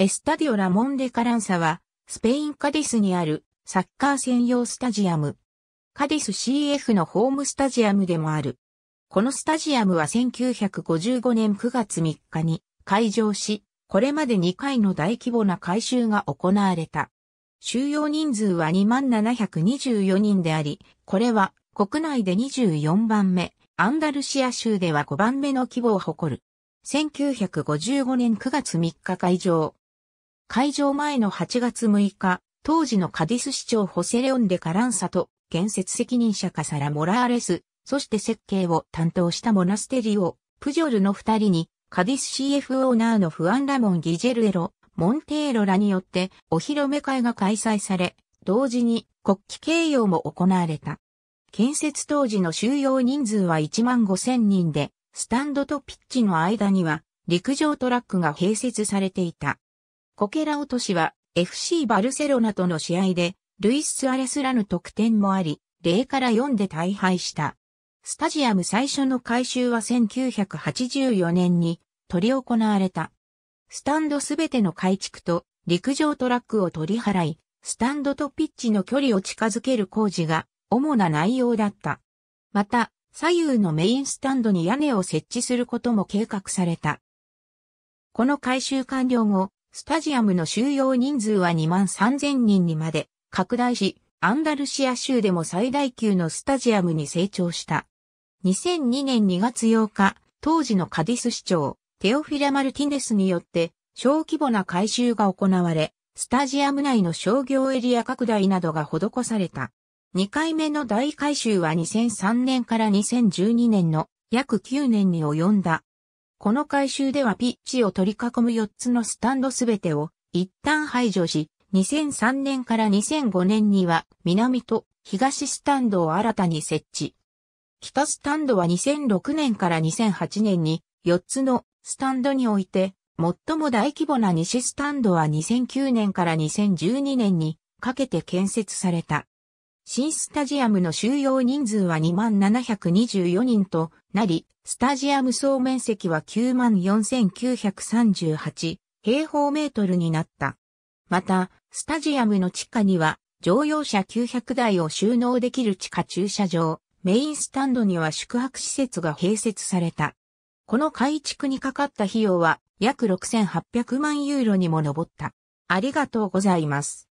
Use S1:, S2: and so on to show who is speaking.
S1: エスタディオ・ラモンデ・カランサは、スペイン・カディスにあるサッカー専用スタジアム。カディス CF のホームスタジアムでもある。このスタジアムは1955年9月3日に開場し、これまで2回の大規模な改修が行われた。収容人数は2724人であり、これは国内で24番目、アンダルシア州では5番目の規模を誇る。1955年9月3日開場、会場前の8月6日、当時のカディス市長ホセレオンデ・カランサと建設責任者カサラ・モラーレス、そして設計を担当したモナステリオ、プジョルの二人に、カディス c f オーナーのフアン・ラモン・ギジェルエロ、モンテーロらによってお披露目会が開催され、同時に国旗掲揚も行われた。建設当時の収容人数は1万5千人で、スタンドとピッチの間には陸上トラックが併設されていた。コケラ落としは FC バルセロナとの試合で、ルイス・スアレスらの得点もあり、0から4で大敗した。スタジアム最初の改修は1984年に取り行われた。スタンドすべての改築と陸上トラックを取り払い、スタンドとピッチの距離を近づける工事が主な内容だった。また、左右のメインスタンドに屋根を設置することも計画された。この改修完了後、スタジアムの収容人数は2万3000人にまで拡大し、アンダルシア州でも最大級のスタジアムに成長した。2002年2月8日、当時のカディス市長、テオフィラ・マルティネスによって小規模な改修が行われ、スタジアム内の商業エリア拡大などが施された。2回目の大改修は2003年から2012年の約9年に及んだ。この改修ではピッチを取り囲む4つのスタンドすべてを一旦排除し、2003年から2005年には南と東スタンドを新たに設置。北スタンドは2006年から2008年に4つのスタンドにおいて最も大規模な西スタンドは2009年から2012年にかけて建設された。新スタジアムの収容人数は2724人となり、スタジアム総面積は94,938平方メートルになった。また、スタジアムの地下には乗用車900台を収納できる地下駐車場、メインスタンドには宿泊施設が併設された。この改築にかかった費用は約6800万ユーロにも上った。ありがとうございます。